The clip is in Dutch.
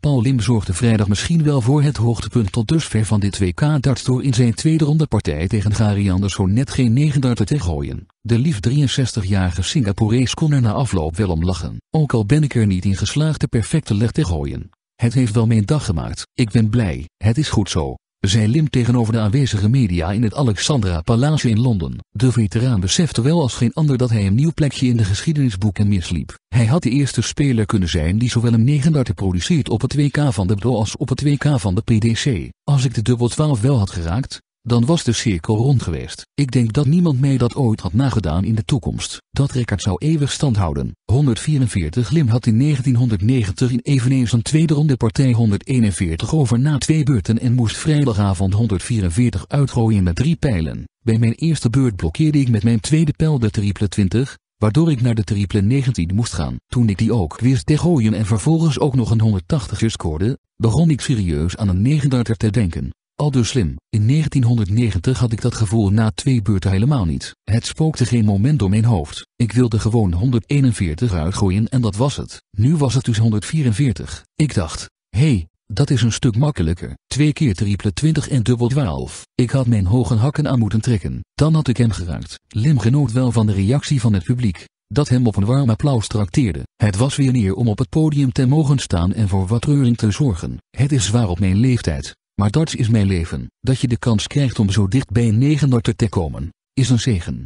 Paul Lim zorgde vrijdag misschien wel voor het hoogtepunt tot dusver van dit WK darts door in zijn tweede ronde partij tegen Gary Anderson net geen negen darten te gooien. De lief 63-jarige Singaporees kon er na afloop wel om lachen. Ook al ben ik er niet in geslaagd de perfecte leg te gooien. Het heeft wel mijn dag gemaakt. Ik ben blij. Het is goed zo. Zij lim tegenover de aanwezige media in het Alexandra Palace in Londen. De veteraan besefte wel als geen ander dat hij een nieuw plekje in de geschiedenisboeken misliep. Hij had de eerste speler kunnen zijn die zowel een negendarter produceert op het WK van de BDO als op het WK van de PDC. Als ik de dubbel 12 wel had geraakt, dan was de cirkel rond geweest. Ik denk dat niemand mij dat ooit had nagedaan in de toekomst. Dat record zou eeuwig stand houden. 144 Lim had in 1990 in eveneens een tweede ronde partij 141 over na twee beurten en moest vrijdagavond 144 uitgooien met drie pijlen. Bij mijn eerste beurt blokkeerde ik met mijn tweede pijl de triple 20, waardoor ik naar de triple 19 moest gaan. Toen ik die ook wist te gooien en vervolgens ook nog een 180 scoorde, begon ik serieus aan een negendarter te denken. Al dus Slim, in 1990 had ik dat gevoel na twee beurten helemaal niet. Het spookte geen moment door mijn hoofd. Ik wilde gewoon 141 uitgooien en dat was het. Nu was het dus 144. Ik dacht, hé, hey, dat is een stuk makkelijker. Twee keer triple 20 en dubbel 12. Ik had mijn hoge hakken aan moeten trekken. Dan had ik hem geraakt. Lim genoot wel van de reactie van het publiek, dat hem op een warm applaus trakteerde. Het was weer neer om op het podium te mogen staan en voor wat reuring te zorgen. Het is zwaar op mijn leeftijd, maar darts is mijn leven. Dat je de kans krijgt om zo dicht bij 900 te komen, is een zegen.